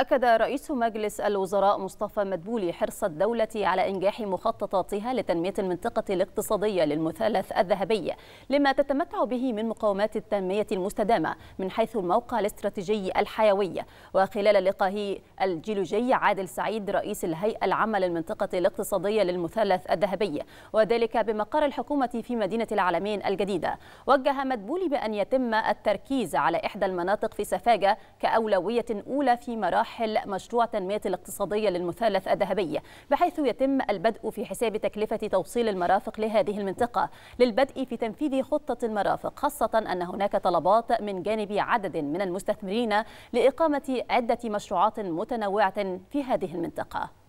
أكد رئيس مجلس الوزراء مصطفى مدبولي حرص الدولة على إنجاح مخططاتها لتنمية المنطقة الاقتصادية للمثلث الذهبي لما تتمتع به من مقومات التنمية المستدامة من حيث الموقع الاستراتيجي الحيوي وخلال لقائه الجيولوجي عادل سعيد رئيس الهيئة العامة للمنطقة الاقتصادية للمثلث الذهبي وذلك بمقر الحكومة في مدينة العالمين الجديدة وجه مدبولي بأن يتم التركيز على إحدى المناطق في سفاجة كأولوية أولى في مراحل يرحل مشروع تنمية الاقتصادية للمثلث الذهبي بحيث يتم البدء في حساب تكلفة توصيل المرافق لهذه المنطقة للبدء في تنفيذ خطة المرافق خاصة أن هناك طلبات من جانب عدد من المستثمرين لإقامة عدة مشروعات متنوعة في هذه المنطقة